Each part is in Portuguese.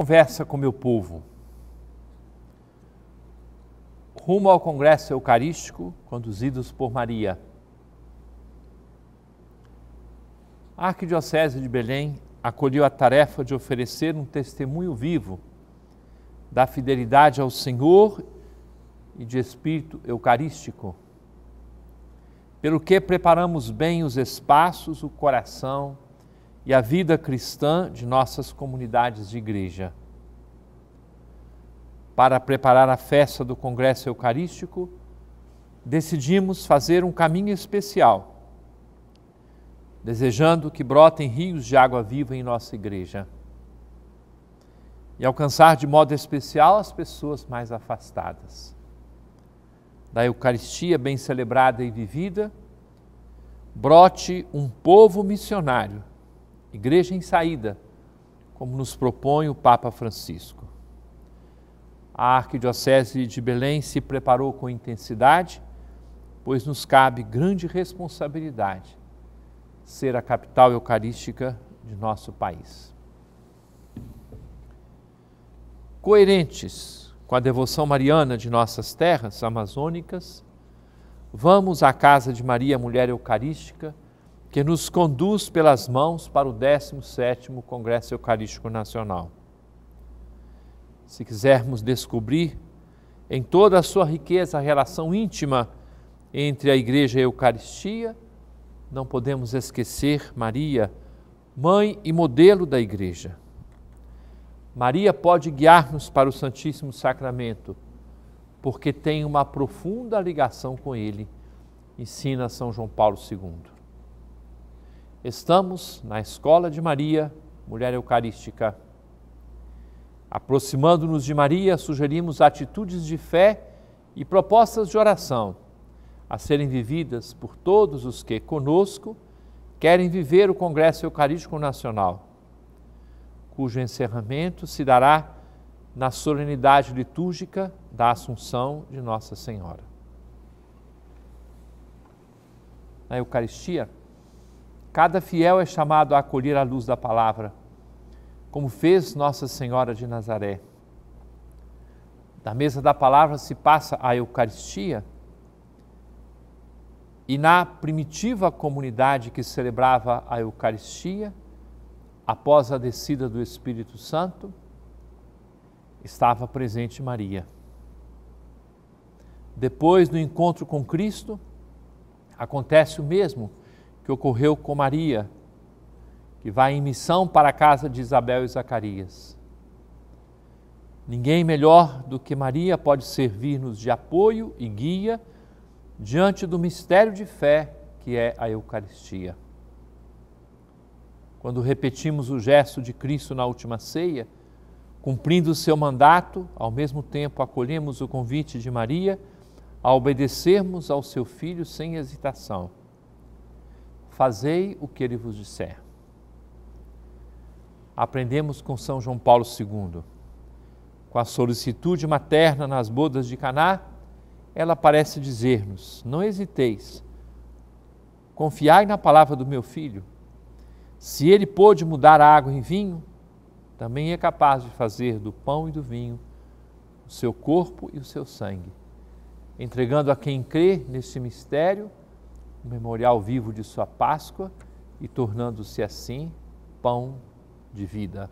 conversa com meu povo. Rumo ao Congresso Eucarístico, conduzidos por Maria. A Arquidiocese de Belém acolheu a tarefa de oferecer um testemunho vivo da fidelidade ao Senhor e de espírito eucarístico. Pelo que preparamos bem os espaços, o coração, e a vida cristã de nossas comunidades de igreja. Para preparar a festa do Congresso Eucarístico, decidimos fazer um caminho especial, desejando que brotem rios de água viva em nossa igreja e alcançar de modo especial as pessoas mais afastadas. Da Eucaristia bem celebrada e vivida, brote um povo missionário igreja em saída, como nos propõe o Papa Francisco. A Arquidiocese de Belém se preparou com intensidade, pois nos cabe grande responsabilidade ser a capital eucarística de nosso país. Coerentes com a devoção mariana de nossas terras amazônicas, vamos à Casa de Maria Mulher Eucarística que nos conduz pelas mãos para o 17º Congresso Eucarístico Nacional. Se quisermos descobrir em toda a sua riqueza a relação íntima entre a Igreja e a Eucaristia, não podemos esquecer Maria, mãe e modelo da Igreja. Maria pode guiar-nos para o Santíssimo Sacramento, porque tem uma profunda ligação com ele, ensina São João Paulo II. Estamos na Escola de Maria, Mulher Eucarística. Aproximando-nos de Maria, sugerimos atitudes de fé e propostas de oração a serem vividas por todos os que, conosco, querem viver o Congresso Eucarístico Nacional, cujo encerramento se dará na solenidade litúrgica da Assunção de Nossa Senhora. Na Eucaristia, Cada fiel é chamado a acolher a luz da palavra, como fez Nossa Senhora de Nazaré. Da mesa da palavra se passa a Eucaristia, e na primitiva comunidade que celebrava a Eucaristia, após a descida do Espírito Santo, estava presente Maria. Depois do encontro com Cristo, acontece o mesmo que ocorreu com Maria, que vai em missão para a casa de Isabel e Zacarias. Ninguém melhor do que Maria pode servir-nos de apoio e guia diante do mistério de fé que é a Eucaristia. Quando repetimos o gesto de Cristo na última ceia, cumprindo o seu mandato, ao mesmo tempo acolhemos o convite de Maria a obedecermos ao seu filho sem hesitação. Fazei o que ele vos disser. Aprendemos com São João Paulo II. Com a solicitude materna nas bodas de Caná, ela parece dizer-nos: Não hesiteis. Confiai na palavra do meu filho. Se ele pôde mudar a água em vinho, também é capaz de fazer do pão e do vinho o seu corpo e o seu sangue, entregando a quem crê neste mistério o memorial vivo de sua Páscoa e tornando-se assim pão de vida.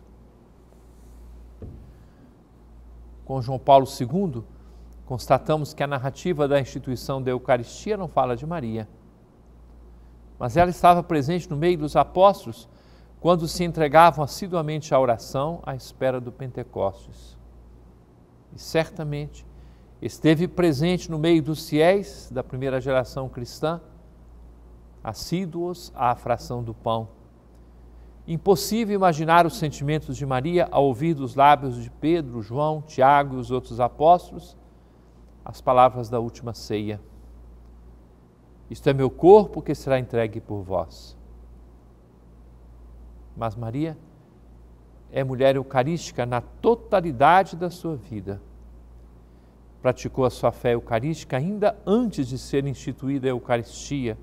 Com João Paulo II, constatamos que a narrativa da instituição da Eucaristia não fala de Maria, mas ela estava presente no meio dos apóstolos quando se entregavam assiduamente à oração à espera do Pentecostes. E certamente esteve presente no meio dos fiéis da primeira geração cristã assíduos à fração do pão. Impossível imaginar os sentimentos de Maria ao ouvir dos lábios de Pedro, João, Tiago e os outros apóstolos as palavras da última ceia. Isto é meu corpo que será entregue por vós. Mas Maria é mulher eucarística na totalidade da sua vida. Praticou a sua fé eucarística ainda antes de ser instituída a Eucaristia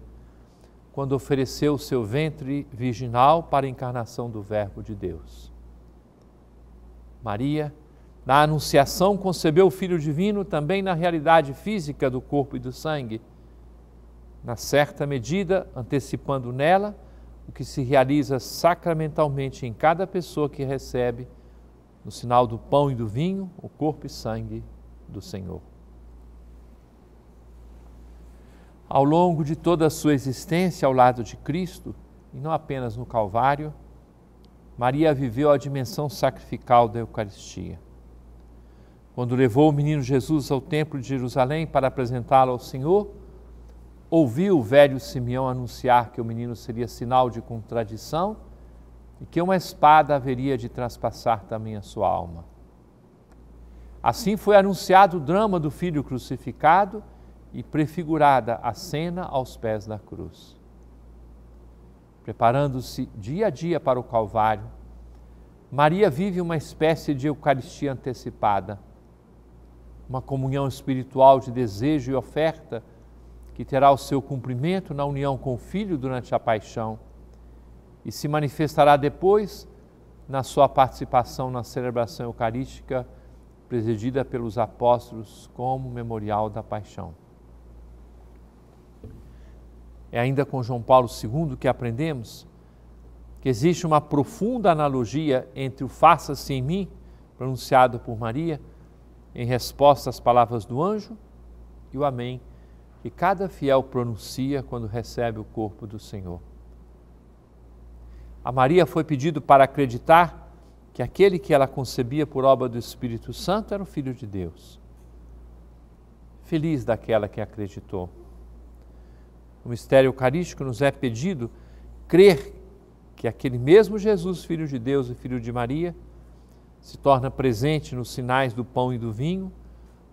quando ofereceu o seu ventre virginal para a encarnação do Verbo de Deus. Maria, na Anunciação, concebeu o Filho Divino também na realidade física do corpo e do sangue, na certa medida, antecipando nela o que se realiza sacramentalmente em cada pessoa que recebe, no sinal do pão e do vinho, o corpo e sangue do Senhor. ao longo de toda a sua existência ao lado de Cristo, e não apenas no Calvário, Maria viveu a dimensão sacrificial da Eucaristia. Quando levou o menino Jesus ao Templo de Jerusalém para apresentá-lo ao Senhor, ouviu o velho Simeão anunciar que o menino seria sinal de contradição e que uma espada haveria de traspassar também a sua alma. Assim foi anunciado o drama do filho crucificado e prefigurada a cena aos pés da cruz. Preparando-se dia a dia para o Calvário, Maria vive uma espécie de Eucaristia antecipada, uma comunhão espiritual de desejo e oferta que terá o seu cumprimento na união com o Filho durante a paixão e se manifestará depois na sua participação na celebração eucarística presidida pelos apóstolos como memorial da paixão. É ainda com João Paulo II que aprendemos que existe uma profunda analogia entre o faça-se em mim, pronunciado por Maria, em resposta às palavras do anjo, e o amém, que cada fiel pronuncia quando recebe o corpo do Senhor. A Maria foi pedido para acreditar que aquele que ela concebia por obra do Espírito Santo era o Filho de Deus. Feliz daquela que acreditou no mistério eucarístico, nos é pedido crer que aquele mesmo Jesus, Filho de Deus e Filho de Maria, se torna presente nos sinais do pão e do vinho,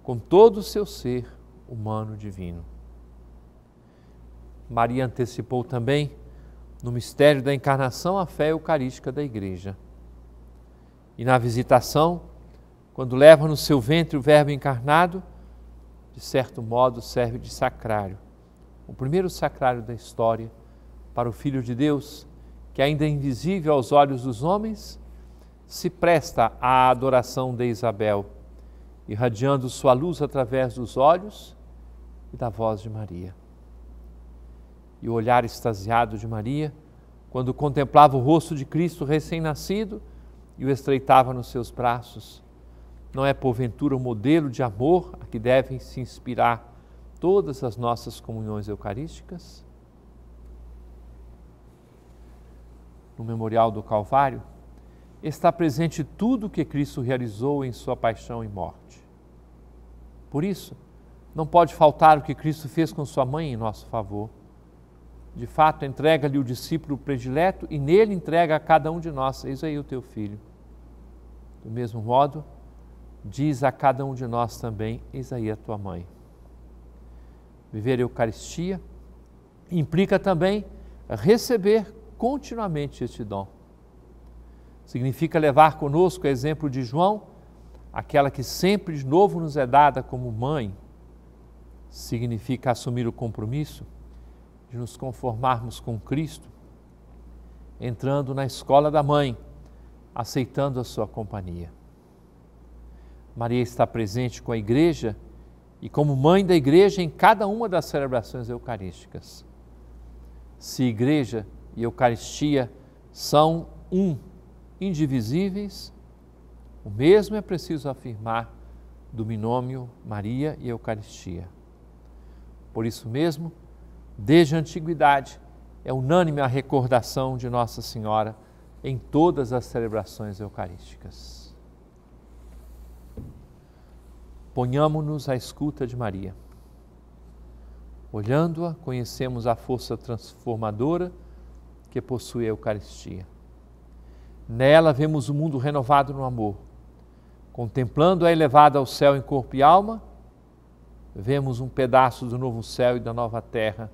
com todo o seu ser humano divino. Maria antecipou também, no mistério da encarnação, a fé eucarística da Igreja. E na visitação, quando leva no seu ventre o Verbo encarnado, de certo modo serve de sacrário o primeiro sacrário da história para o Filho de Deus, que ainda é invisível aos olhos dos homens, se presta à adoração de Isabel, irradiando sua luz através dos olhos e da voz de Maria. E o olhar extasiado de Maria, quando contemplava o rosto de Cristo recém-nascido e o estreitava nos seus braços, não é porventura o modelo de amor a que devem se inspirar todas as nossas comunhões eucarísticas, no memorial do Calvário, está presente tudo o que Cristo realizou em sua paixão e morte. Por isso, não pode faltar o que Cristo fez com sua mãe em nosso favor. De fato, entrega-lhe o discípulo predileto e nele entrega a cada um de nós: Eis aí o teu filho. Do mesmo modo, diz a cada um de nós também: Eis aí a tua mãe. Viver a Eucaristia implica também receber continuamente este dom. Significa levar conosco o exemplo de João, aquela que sempre de novo nos é dada como mãe. Significa assumir o compromisso de nos conformarmos com Cristo, entrando na escola da mãe, aceitando a sua companhia. Maria está presente com a igreja e como mãe da igreja em cada uma das celebrações eucarísticas. Se igreja e Eucaristia são um, indivisíveis, o mesmo é preciso afirmar do binômio Maria e Eucaristia. Por isso mesmo, desde a antiguidade, é unânime a recordação de Nossa Senhora em todas as celebrações eucarísticas. Ponhamo-nos à escuta de Maria. Olhando-a, conhecemos a força transformadora que possui a Eucaristia. Nela vemos o mundo renovado no amor. Contemplando-a elevada ao céu em corpo e alma, vemos um pedaço do novo céu e da nova terra,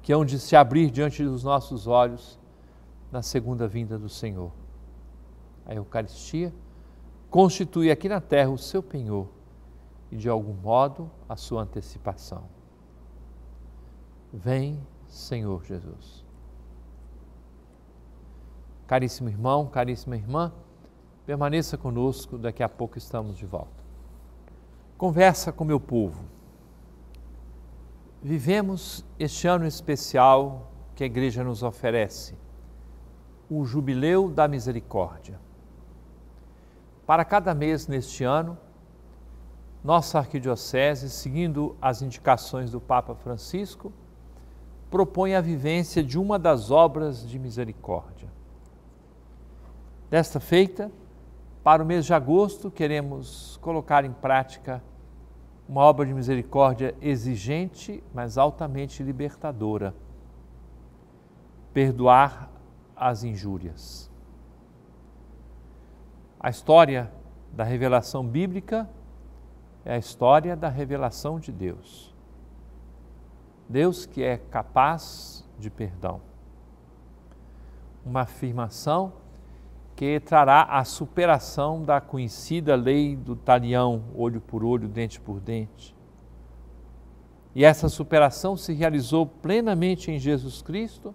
que hão de se abrir diante dos nossos olhos na segunda vinda do Senhor. A Eucaristia constitui aqui na terra o seu penhor e, de algum modo, a sua antecipação. Vem, Senhor Jesus. Caríssimo irmão, caríssima irmã, permaneça conosco, daqui a pouco estamos de volta. Conversa com meu povo. Vivemos este ano especial que a igreja nos oferece, o Jubileu da Misericórdia. Para cada mês neste ano, nossa arquidiocese, seguindo as indicações do Papa Francisco, propõe a vivência de uma das obras de misericórdia. Desta feita, para o mês de agosto, queremos colocar em prática uma obra de misericórdia exigente, mas altamente libertadora. Perdoar as injúrias. A história da revelação bíblica é a história da revelação de Deus. Deus que é capaz de perdão. Uma afirmação que trará a superação da conhecida lei do talião, olho por olho, dente por dente. E essa superação se realizou plenamente em Jesus Cristo,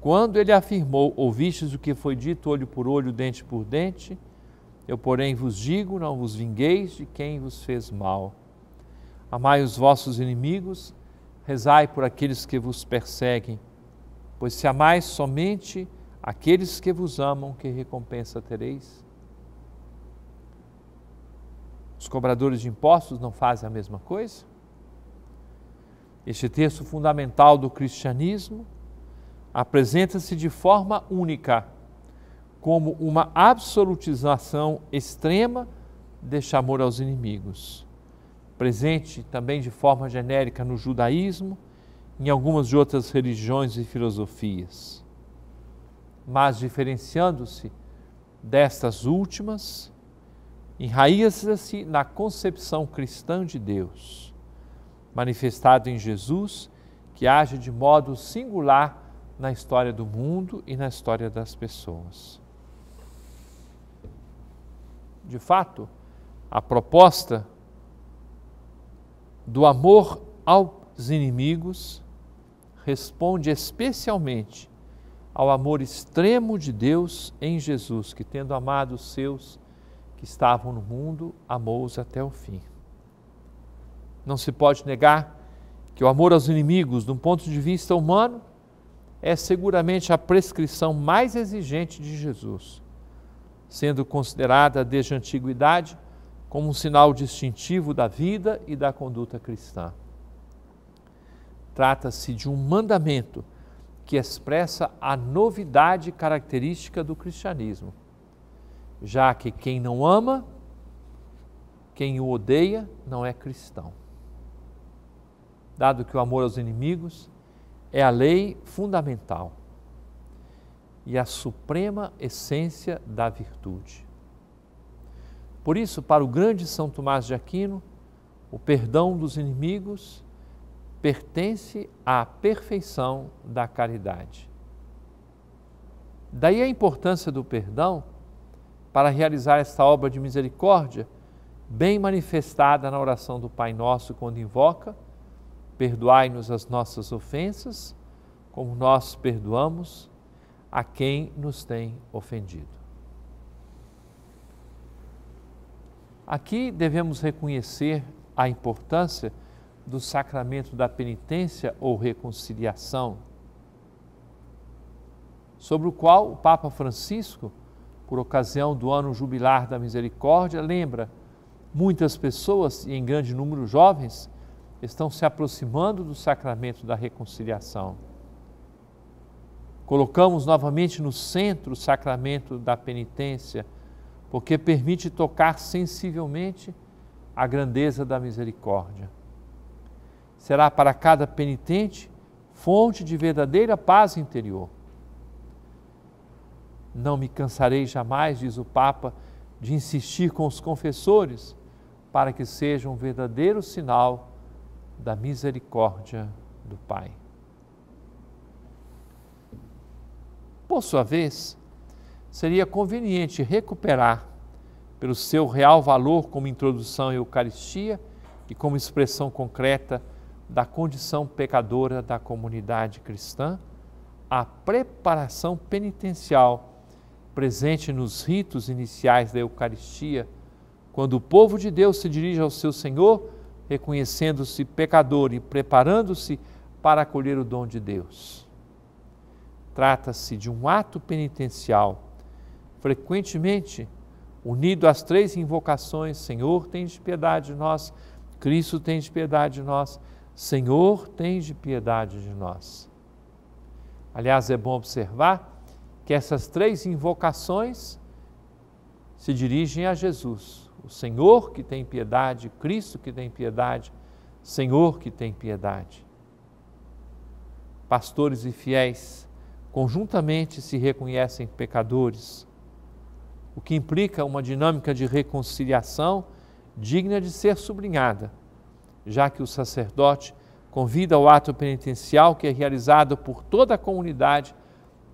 quando ele afirmou: Ouvistes o que foi dito olho por olho, dente por dente, eu, porém, vos digo: não vos vingueis de quem vos fez mal. Amai os vossos inimigos, rezai por aqueles que vos perseguem, pois se amais somente aqueles que vos amam, que recompensa tereis? Os cobradores de impostos não fazem a mesma coisa? Este texto fundamental do cristianismo apresenta-se de forma única como uma absolutização extrema deste amor aos inimigos, presente também de forma genérica no judaísmo, em algumas de outras religiões e filosofias. Mas diferenciando-se destas últimas, enraiza-se assim na concepção cristã de Deus, manifestado em Jesus, que age de modo singular na história do mundo e na história das pessoas de fato, a proposta do amor aos inimigos responde especialmente ao amor extremo de Deus em Jesus, que, tendo amado os seus que estavam no mundo, amou-os até o fim. Não se pode negar que o amor aos inimigos, de um ponto de vista humano, é seguramente a prescrição mais exigente de Jesus sendo considerada desde a antiguidade como um sinal distintivo da vida e da conduta cristã. Trata-se de um mandamento que expressa a novidade característica do cristianismo, já que quem não ama, quem o odeia, não é cristão. Dado que o amor aos inimigos é a lei fundamental e a suprema essência da virtude. Por isso, para o grande São Tomás de Aquino, o perdão dos inimigos pertence à perfeição da caridade. Daí a importância do perdão para realizar esta obra de misericórdia, bem manifestada na oração do Pai Nosso, quando invoca: Perdoai-nos as nossas ofensas, como nós perdoamos a quem nos tem ofendido. Aqui devemos reconhecer a importância do sacramento da penitência ou reconciliação, sobre o qual o Papa Francisco, por ocasião do ano jubilar da misericórdia, lembra muitas pessoas, e em grande número jovens, estão se aproximando do sacramento da reconciliação. Colocamos novamente no centro o sacramento da penitência, porque permite tocar sensivelmente a grandeza da misericórdia. Será para cada penitente fonte de verdadeira paz interior. Não me cansarei jamais, diz o Papa, de insistir com os confessores para que seja um verdadeiro sinal da misericórdia do Pai. por sua vez, seria conveniente recuperar, pelo seu real valor como introdução à Eucaristia e como expressão concreta da condição pecadora da comunidade cristã, a preparação penitencial presente nos ritos iniciais da Eucaristia, quando o povo de Deus se dirige ao seu Senhor, reconhecendo-se pecador e preparando-se para acolher o dom de Deus. Trata-se de um ato penitencial, frequentemente unido às três invocações: Senhor, tem de piedade de nós, Cristo tem de piedade de nós, Senhor, tem de piedade de nós. Aliás, é bom observar que essas três invocações se dirigem a Jesus, o Senhor que tem piedade, Cristo que tem piedade, Senhor que tem piedade. Pastores e fiéis, conjuntamente se reconhecem pecadores, o que implica uma dinâmica de reconciliação digna de ser sublinhada, já que o sacerdote convida ao ato penitencial que é realizado por toda a comunidade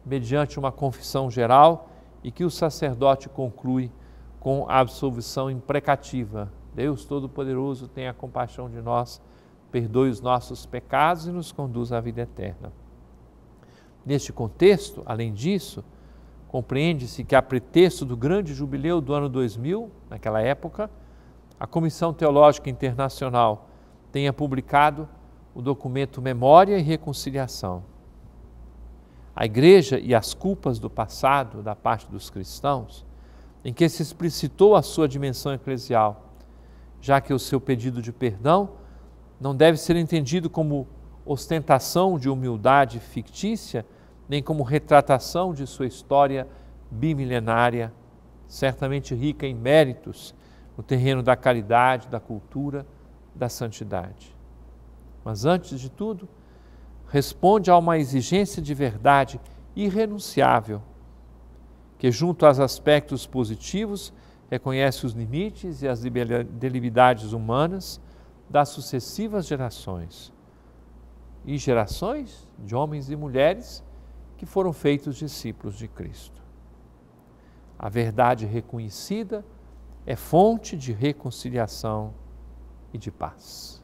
mediante uma confissão geral e que o sacerdote conclui com a absolvição imprecativa. Deus Todo-Poderoso tenha compaixão de nós, perdoe os nossos pecados e nos conduz à vida eterna. Neste contexto, além disso, compreende-se que, a pretexto do grande jubileu do ano 2000, naquela época, a Comissão Teológica Internacional tenha publicado o documento Memória e Reconciliação. A Igreja e as culpas do passado da parte dos cristãos, em que se explicitou a sua dimensão eclesial, já que o seu pedido de perdão não deve ser entendido como ostentação de humildade fictícia, nem como retratação de sua história bimilenária, certamente rica em méritos no terreno da caridade, da cultura, da santidade. Mas antes de tudo, responde a uma exigência de verdade irrenunciável, que, junto aos aspectos positivos, reconhece os limites e as debilidades humanas das sucessivas gerações e gerações de homens e mulheres que foram feitos discípulos de Cristo. A verdade reconhecida é fonte de reconciliação e de paz.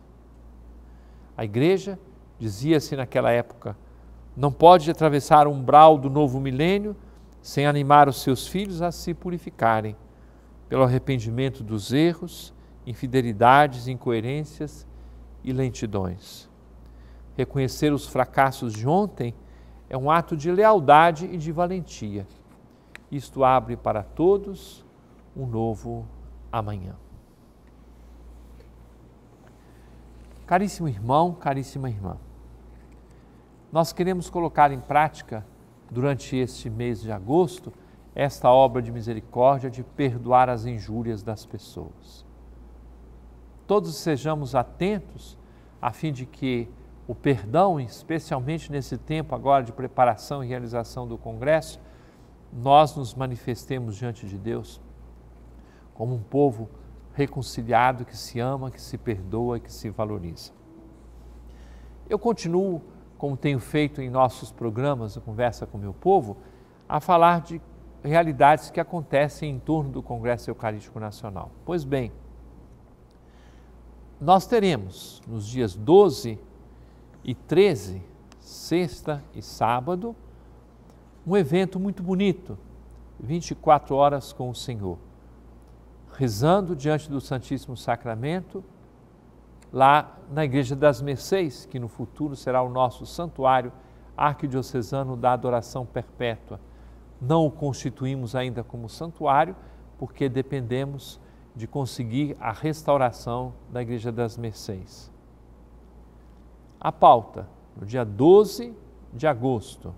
A igreja, dizia-se naquela época, não pode atravessar o umbral do novo milênio sem animar os seus filhos a se purificarem pelo arrependimento dos erros, infidelidades, incoerências e lentidões Reconhecer os fracassos de ontem é um ato de lealdade e de valentia. Isto abre para todos um novo amanhã. Caríssimo irmão, caríssima irmã, nós queremos colocar em prática, durante este mês de agosto, esta obra de misericórdia de perdoar as injúrias das pessoas. Todos sejamos atentos a fim de que o perdão, especialmente nesse tempo agora de preparação e realização do Congresso, nós nos manifestemos diante de Deus como um povo reconciliado que se ama, que se perdoa, que se valoriza. Eu continuo, como tenho feito em nossos programas, a conversa com meu povo, a falar de realidades que acontecem em torno do Congresso Eucarístico Nacional. Pois bem, nós teremos nos dias 12 e 13, sexta e sábado, um evento muito bonito, 24 horas com o Senhor, rezando diante do Santíssimo Sacramento, lá na Igreja das Mercês, que no futuro será o nosso santuário arquidiocesano da adoração perpétua. Não o constituímos ainda como santuário, porque dependemos de conseguir a restauração da Igreja das Mercês a pauta, no dia 12 de agosto.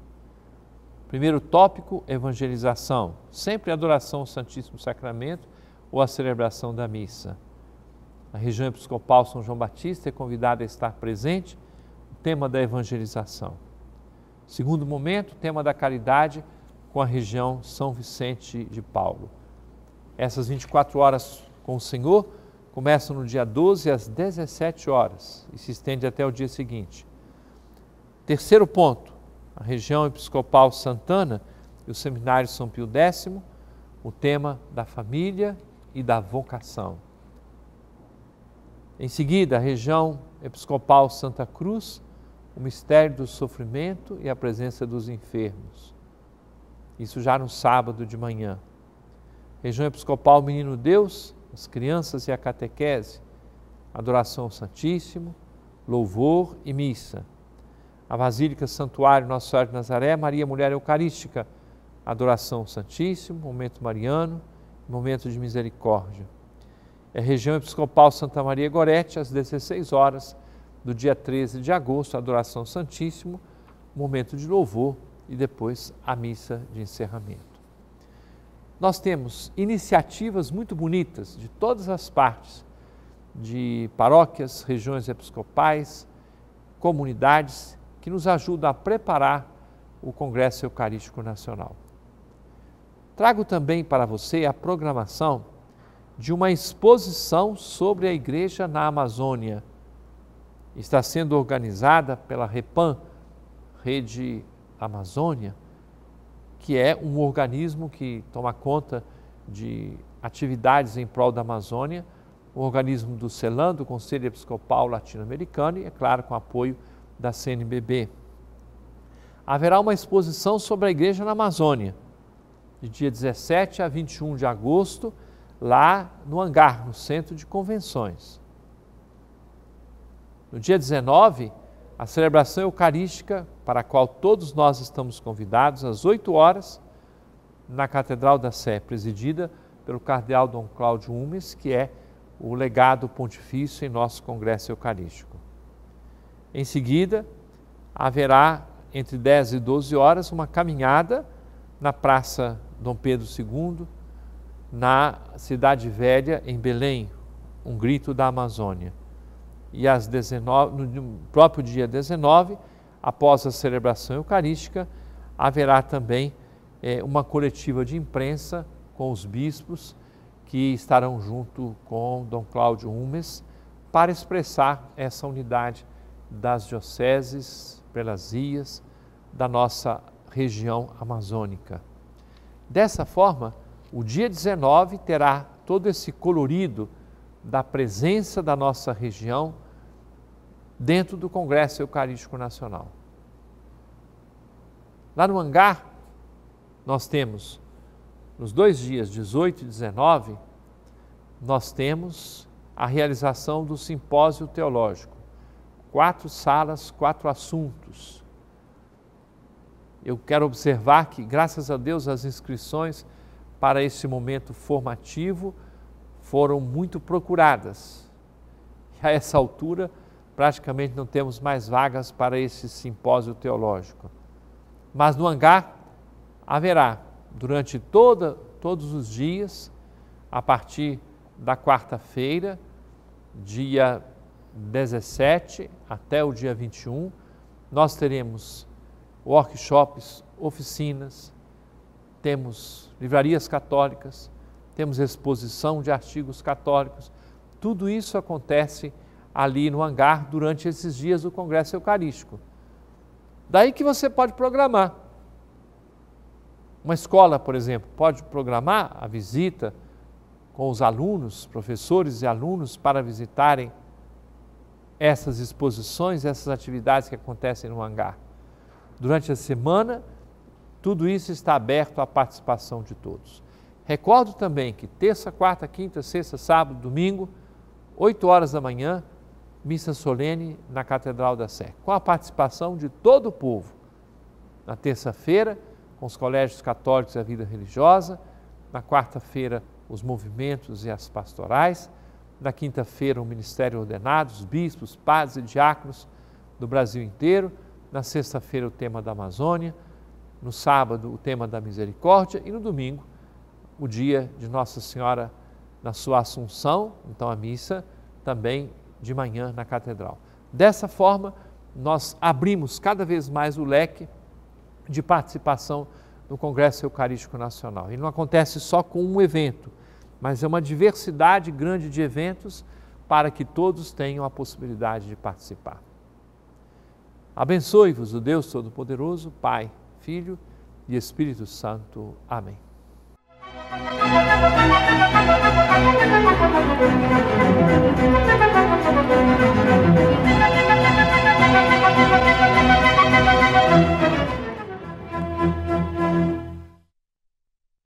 Primeiro tópico, evangelização. Sempre adoração ao Santíssimo Sacramento ou a celebração da missa. A região episcopal São João Batista é convidada a estar presente, o tema da evangelização. Segundo momento, tema da caridade com a região São Vicente de Paulo. Essas 24 horas com o Senhor Começa no dia 12 às 17 horas e se estende até o dia seguinte. Terceiro ponto, a região episcopal Santana e o seminário São Pio X, o tema da família e da vocação. Em seguida, a região episcopal Santa Cruz, o mistério do sofrimento e a presença dos enfermos. Isso já no sábado de manhã. Região episcopal Menino Deus, as crianças e a catequese, adoração ao Santíssimo, louvor e missa. A Basílica Santuário Nossa Senhora de Nazaré, Maria Mulher Eucarística, adoração ao Santíssimo, momento mariano, momento de misericórdia. É região episcopal Santa Maria Gorete, às 16 horas do dia 13 de agosto, adoração ao Santíssimo, momento de louvor e depois a missa de encerramento nós temos iniciativas muito bonitas de todas as partes, de paróquias, regiões episcopais, comunidades, que nos ajudam a preparar o Congresso Eucarístico Nacional. Trago também para você a programação de uma exposição sobre a Igreja na Amazônia. Está sendo organizada pela REPAM, Rede Amazônia, que é um organismo que toma conta de atividades em prol da Amazônia, um organismo do CELAN, do Conselho Episcopal Latino-Americano, e, é claro, com apoio da CNBB. Haverá uma exposição sobre a Igreja na Amazônia, de dia 17 a 21 de agosto, lá no hangar, no Centro de Convenções. No dia 19, a celebração eucarística para a qual todos nós estamos convidados, às 8 horas, na Catedral da Sé, presidida pelo Cardeal Dom Cláudio Umes, que é o legado pontifício em nosso Congresso Eucarístico. Em seguida, haverá, entre 10 e 12 horas, uma caminhada na Praça Dom Pedro II, na Cidade Velha, em Belém, um grito da Amazônia. E às 19, no próprio dia 19, após a celebração eucarística, haverá também é, uma coletiva de imprensa com os bispos que estarão junto com Dom Cláudio Umes para expressar essa unidade das dioceses, prelazias da nossa região amazônica. Dessa forma, o dia 19 terá todo esse colorido da presença da nossa região dentro do Congresso Eucarístico Nacional. Lá no hangar, nós temos, nos dois dias, 18 e 19, nós temos a realização do simpósio teológico. Quatro salas, quatro assuntos. Eu quero observar que, graças a Deus, as inscrições para esse momento formativo foram muito procuradas. E a essa altura, praticamente não temos mais vagas para esse simpósio teológico. Mas no hangar haverá, durante toda, todos os dias, a partir da quarta-feira, dia 17 até o dia 21, nós teremos workshops, oficinas, temos livrarias católicas, temos exposição de artigos católicos. Tudo isso acontece ali no hangar durante esses dias do Congresso Eucarístico. Daí que você pode programar. Uma escola, por exemplo, pode programar a visita com os alunos, professores e alunos para visitarem essas exposições, essas atividades que acontecem no hangar. Durante a semana, tudo isso está aberto à participação de todos. Recordo também que terça, quarta, quinta, sexta, sábado, domingo, 8 horas da manhã, missa solene na Catedral da Sé, com a participação de todo o povo. Na terça-feira, com os colégios católicos e a vida religiosa, na quarta-feira, os movimentos e as pastorais, na quinta-feira, o ministério ordenado, os bispos, padres e diáconos do Brasil inteiro, na sexta-feira, o tema da Amazônia, no sábado, o tema da misericórdia e no domingo, o dia de Nossa Senhora na sua Assunção, então a missa também de manhã na catedral. Dessa forma, nós abrimos cada vez mais o leque de participação no Congresso Eucarístico Nacional. E não acontece só com um evento, mas é uma diversidade grande de eventos para que todos tenham a possibilidade de participar. Abençoe-vos o Deus Todo-Poderoso, Pai, Filho e Espírito Santo. Amém. Música Thank you.